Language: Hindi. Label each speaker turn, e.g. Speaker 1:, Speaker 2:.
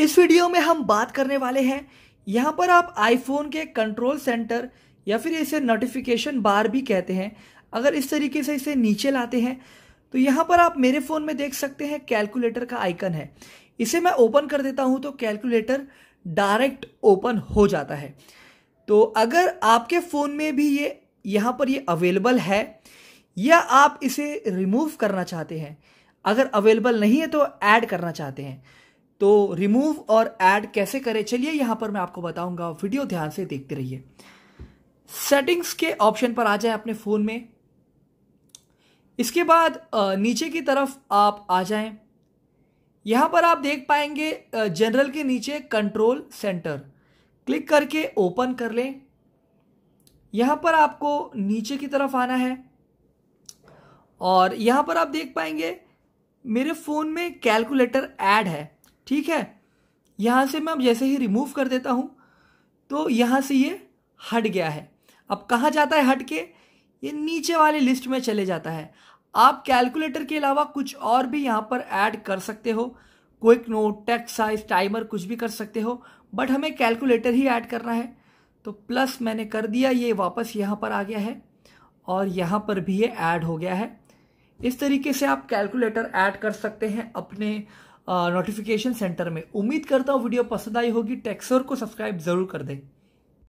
Speaker 1: इस वीडियो में हम बात करने वाले हैं यहाँ पर आप आईफोन के कंट्रोल सेंटर या फिर इसे नोटिफिकेशन बार भी कहते हैं अगर इस तरीके से इसे नीचे लाते हैं तो यहाँ पर आप मेरे फ़ोन में देख सकते हैं कैलकुलेटर का आइकन है इसे मैं ओपन कर देता हूँ तो कैलकुलेटर डायरेक्ट ओपन हो जाता है तो अगर आपके फ़ोन में भी ये यहाँ पर ये अवेलेबल है या आप इसे रिमूव करना चाहते हैं अगर अवेलेबल नहीं है तो ऐड करना चाहते हैं तो रिमूव और ऐड कैसे करें चलिए यहाँ पर मैं आपको बताऊंगा वीडियो ध्यान से देखते रहिए सेटिंग्स के ऑप्शन पर आ जाए अपने फ़ोन में इसके बाद नीचे की तरफ आप आ जाएं यहाँ पर आप देख पाएंगे जनरल के नीचे कंट्रोल सेंटर क्लिक करके ओपन कर लें यहाँ पर आपको नीचे की तरफ आना है और यहाँ पर आप देख पाएंगे मेरे फ़ोन में कैलकुलेटर ऐड है ठीक है यहाँ से मैं अब जैसे ही रिमूव कर देता हूँ तो यहाँ से ये हट गया है अब कहाँ जाता है हट के ये नीचे वाले लिस्ट में चले जाता है आप कैलकुलेटर के अलावा कुछ और भी यहाँ पर ऐड कर सकते हो quick note text size timer कुछ भी कर सकते हो बट हमें कैलकुलेटर ही ऐड करना है तो प्लस मैंने कर दिया ये वापस यहाँ पर आ गया है और यहाँ पर भी ये ऐड हो गया है इस तरीके से आप कैलकुलेटर ऐड कर सकते हैं अपने नोटिफिकेशन सेंटर में उम्मीद करता हूँ वीडियो पसंद आई होगी टेक्सर को सब्सक्राइब जरूर कर दें